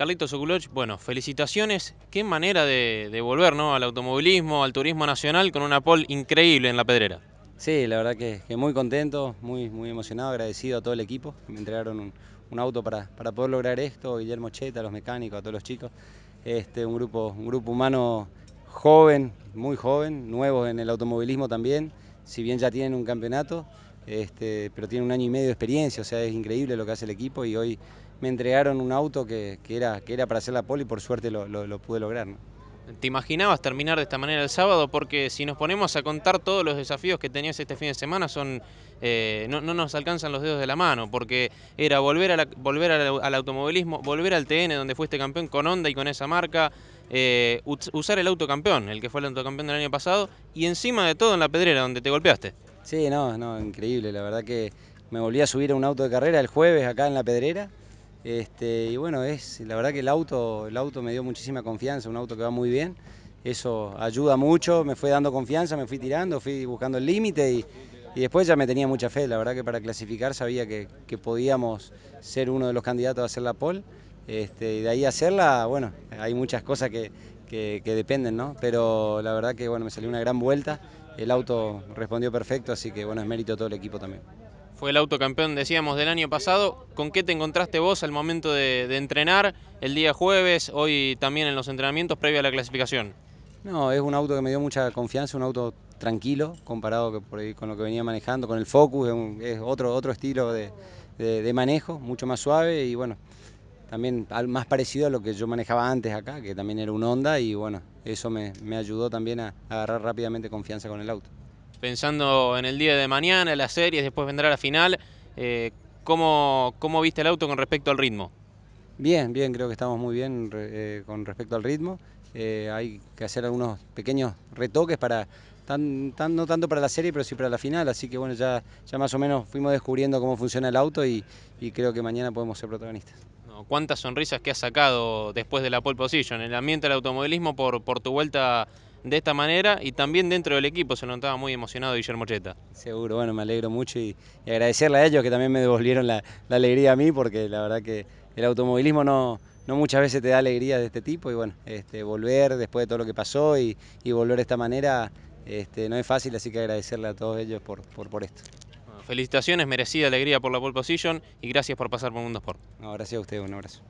Carlitos Oculoch, bueno, felicitaciones. Qué manera de, volver ¿no? al automovilismo, al turismo nacional, con una pole increíble en la pedrera. Sí, la verdad que, muy contento, muy, muy emocionado, agradecido a todo el equipo me entregaron un, auto para, poder lograr esto, Guillermo Cheta, a los mecánicos, a todos los chicos. Este, un, grupo, un grupo humano joven, muy joven, nuevo en el automovilismo también, si bien ya tienen un campeonato, este, pero tiene un año y medio de experiencia, o sea, es increíble lo que hace el equipo y hoy me entregaron un auto que, era, para hacer la pole y por suerte lo, pude lograr. ¿Te imaginabas terminar de esta manera el sábado? Porque si nos ponemos a contar todos los desafíos que tenías este fin de semana, son eh, no, nos alcanzan los dedos de la mano, porque era volver, al automovilismo, volver al TN, donde fuiste campeón con Honda y con esa marca, eh, usar el autocampeón, el que fue el autocampeón del año pasado, y encima de todo en la pedrera, donde te golpeaste. Sí, no, no, increíble. La verdad que me volví a subir a un auto de carrera el jueves acá en La Pedrera. Este, y bueno, es, la verdad que el auto, el auto me dio muchísima confianza, un auto que va muy bien. Eso ayuda mucho, me fue dando confianza, me fui tirando, fui buscando el límite y, después ya me tenía mucha fe. La verdad que para clasificar sabía que, podíamos ser uno de los candidatos a hacer la pole. Este, y de ahí hacerla, bueno, hay muchas cosas que, que, dependen, ¿no? Pero la verdad que bueno, me salió una gran vuelta, el auto respondió perfecto, así que bueno, es mérito todo el equipo también. Fue el campeón, decíamos, del año pasado. ¿Con qué te encontraste vos al momento de, entrenar el día jueves, hoy también en los entrenamientos previo a la clasificación? No, es un auto que me dio mucha confianza, un auto tranquilo comparado con lo que venía manejando, con el Focus, es, otro, otro estilo de, manejo, mucho más suave y bueno, también más parecido a lo que yo manejaba antes acá, que también era un Honda y bueno, eso me, ayudó también a, agarrar rápidamente confianza con el auto. Pensando en el día de mañana, en las series, después vendrá la final, eh, ¿cómo, viste el auto con respecto al ritmo? Bien, bien, creo que estamos muy bien eh, con respecto al ritmo. Eh, hay que hacer algunos pequeños retoques para, no tanto para la serie, pero sí para la final. Así que bueno, ya, más o menos fuimos descubriendo cómo funciona el auto y creo que mañana podemos ser protagonistas cuántas sonrisas que has sacado después de la pole position, en el ambiente del automovilismo por, tu vuelta de esta manera y también dentro del equipo se notaba muy emocionado Guillermo Cheta. Seguro, bueno, me alegro mucho y, agradecerle a ellos que también me devolvieron la, alegría a mí porque la verdad que el automovilismo no, muchas veces te da alegría de este tipo y bueno, este, volver después de todo lo que pasó y, volver de esta manera este, no es fácil, así que agradecerle a todos ellos por esto felicitaciones, merecida alegría por la pole position y gracias por pasar por Mundo Sport. No, gracias a ustedes, un abrazo.